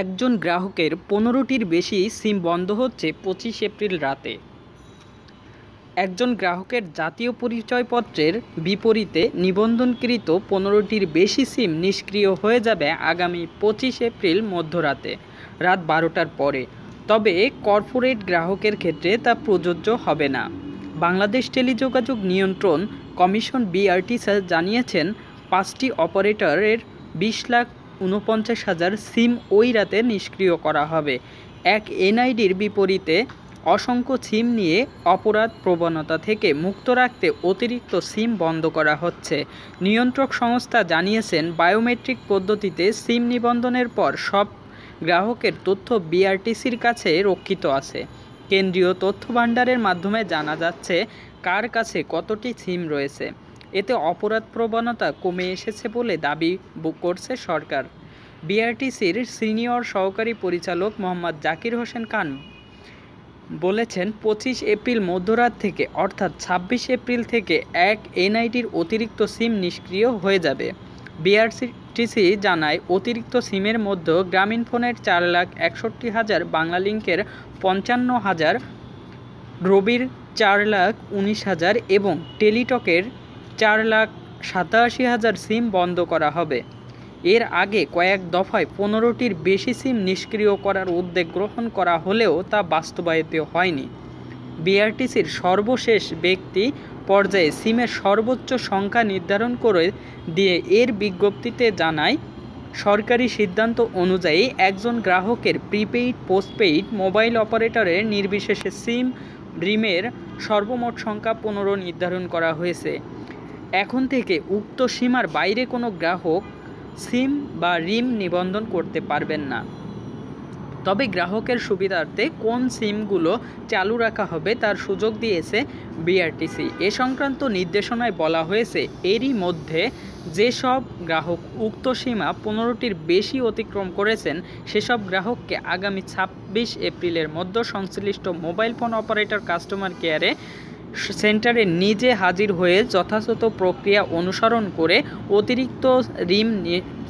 একজন গ্রাহকের পনেরোটির বেশি সিম বন্ধ হচ্ছে পঁচিশ এপ্রিল রাতে একজন গ্রাহকের জাতীয় পরিচয়পত্রের বিপরীতে নিবন্ধনকৃত পনেরোটির বেশি সিম নিষ্ক্রিয় হয়ে যাবে আগামী পঁচিশ এপ্রিল মধ্যরাতে রাত বারোটার পরে তবে কর্পোরেট গ্রাহকের ক্ষেত্রে তা প্রযোজ্য হবে না বাংলাদেশ টেলিযোগাযোগ নিয়ন্ত্রণ কমিশন বিআরটিসি জানিয়েছেন পাঁচটি অপারেটরের বিশ লাখ উনপঞ্চাশ হাজার সিম ওই রাতে নিষ্ক্রিয় করা হবে এক এনআইডির বিপরীতে অসংখ্য সিম নিয়ে অপরাধ প্রবণতা থেকে মুক্ত রাখতে অতিরিক্ত সিম বন্ধ করা হচ্ছে নিয়ন্ত্রক সংস্থা জানিয়েছেন বায়োমেট্রিক পদ্ধতিতে সিম নিবন্ধনের পর সব গ্রাহকের তথ্য বিআরটিসির কাছে রক্ষিত আছে কেন্দ্রীয় তথ্য ভাণ্ডারের মাধ্যমে জানা যাচ্ছে কার কাছে কতটি সিম রয়েছে এতে অপরাধ প্রবণতা কমে এসেছে বলে দাবি করছে সরকার বিআরটিসির সিনিয়র সহকারী পরিচালক মোহাম্মদ জাকির হোসেন খান বলেছেন পঁচিশ এপ্রিল মধ্যরাত থেকে অর্থাৎ ছাব্বিশ এপ্রিল থেকে এক এনআইটির অতিরিক্ত সিম নিষ্ক্রিয় হয়ে যাবে বিআরসিটিসি জানায় অতিরিক্ত সিমের মধ্যে ফোনের চার লাখ একষট্টি হাজার বাংলালিংকের পঞ্চান্ন হাজার রবির চার লাখ উনিশ হাজার এবং টেলিটকের চার লাখ সাতাশি হাজার সিম বন্ধ করা হবে এর আগে কয়েক দফায় পনেরোটির বেশি সিম নিষ্ক্রিয় করার উদ্যোগ গ্রহণ করা হলেও তা বাস্তবায়িত হয়নি বিআরটিসির সর্বশেষ ব্যক্তি পর্যায়ে সিমের সর্বোচ্চ সংখ্যা নির্ধারণ করে দিয়ে এর বিজ্ঞপ্তিতে জানায় সরকারি সিদ্ধান্ত অনুযায়ী একজন গ্রাহকের প্রিপেইড পোস্টপেইড মোবাইল অপারেটরের নির্বিশেষে সিম রিমের সর্বমোট সংখ্যা পনেরো নির্ধারণ করা হয়েছে এখন থেকে উক্ত সীমার বাইরে কোনো গ্রাহক সিম বা রিম নিবন্ধন করতে পারবেন না তবে গ্রাহকের সুবিধার্থে কোন সিমগুলো চালু রাখা হবে তার সুযোগ দিয়েছে বিআরটিসি এ সংক্রান্ত নির্দেশনায় বলা হয়েছে এরই মধ্যে যেসব গ্রাহক উক্ত সীমা পনেরোটির বেশি অতিক্রম করেছেন সেসব গ্রাহককে আগামী ছাব্বিশ এপ্রিলের মধ্যে সংশ্লিষ্ট মোবাইল ফোন অপারেটর কাস্টমার কেয়ারে সেন্টারে নিজে হাজির হয়ে যথাযথ প্রক্রিয়া অনুসরণ করে অতিরিক্ত রিম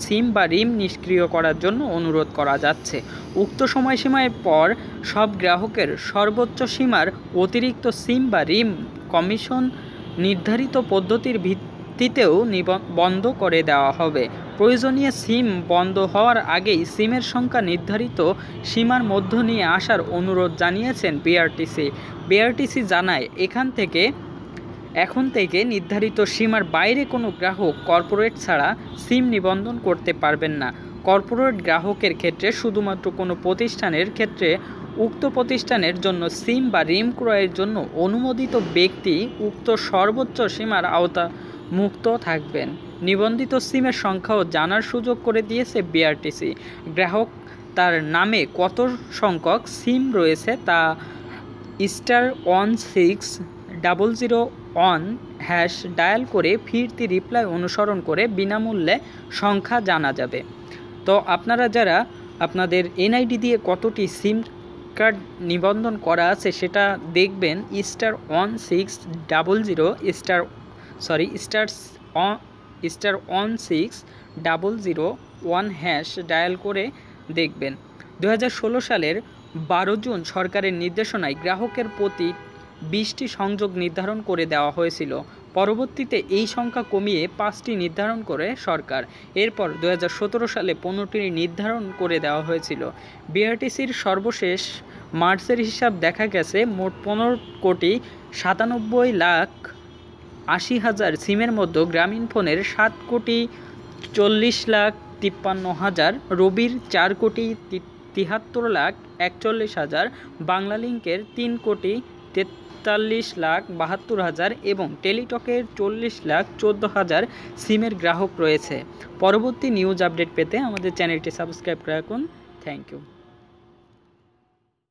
সিম বা রিম নিষ্ক্রিয় করার জন্য অনুরোধ করা যাচ্ছে উক্ত সময়সীমার পর সব গ্রাহকের সর্বোচ্চ সীমার অতিরিক্ত সিম বা রিম কমিশন নির্ধারিত পদ্ধতির ভিত্তিতেও বন্ধ করে দেওয়া হবে প্রয়োজনীয় সিম বন্ধ হওয়ার আগেই সিমের সংখ্যা নির্ধারিত সীমার মধ্য নিয়ে আসার অনুরোধ জানিয়েছেন বিআরটিসি বিআরটিসি জানায় এখান থেকে এখন থেকে নির্ধারিত সীমার বাইরে কোনো গ্রাহক কর্পোরেট ছাড়া সিম নিবন্ধন করতে পারবেন না কর্পোরেট গ্রাহকের ক্ষেত্রে শুধুমাত্র কোনো প্রতিষ্ঠানের ক্ষেত্রে উক্ত প্রতিষ্ঠানের জন্য সিম বা রিম ক্রয়ের জন্য অনুমোদিত ব্যক্তি উক্ত সর্বোচ্চ সীমার আওতা মুক্ত থাকবেন নিবন্ধিত সিমের সংখ্যাও জানার সুযোগ করে দিয়েছে বিআরটিসি গ্রাহক তার নামে কত সংখ্যক সিম রয়েছে তা star one six double zero one hash dial করে ফিরতি রিপ্লাই অনুসরণ করে বিনামূল্যে সংখ্যা জানা যাবে তো আপনারা যারা আপনাদের এনআইডি দিয়ে কতটি সিম কার্ড নিবন্ধন করা আছে সেটা দেখবেন star one six double zero star sorry star star one six double zero one hash dial করে দেখবেন দু সালের বারো জুন সরকারের নির্দেশনায় গ্রাহকের প্রতি বিশটি সংযোগ নির্ধারণ করে দেওয়া হয়েছিল পরবর্তীতে এই সংখ্যা কমিয়ে পাঁচটি নির্ধারণ করে সরকার এরপর দু সালে পনেরোটি নির্ধারণ করে দেওয়া হয়েছিল বিআরটিসির সর্বশেষ মার্চের হিসাব দেখা গেছে মোট পনেরো কোটি সাতানব্বই লাখ আশি হাজার সিমের মধ্যে গ্রামীণ ফোনের সাত কোটি চল্লিশ লাখ তিপ্পান্ন হাজার রবির চার কোটি তিহাত্তর লাখ একচল্লিশ হাজার বাংলালিঙ্কের তিন কোটি তেতাল্লিশ লাখ বাহাত্তর হাজার এবং টেলিটকের চল্লিশ লাখ চোদ্দো হাজার সিমের গ্রাহক রয়েছে পরবর্তী নিউজ আপডেট পেতে আমাদের চ্যানেলটি সাবস্ক্রাইব রাখুন থ্যাংক ইউ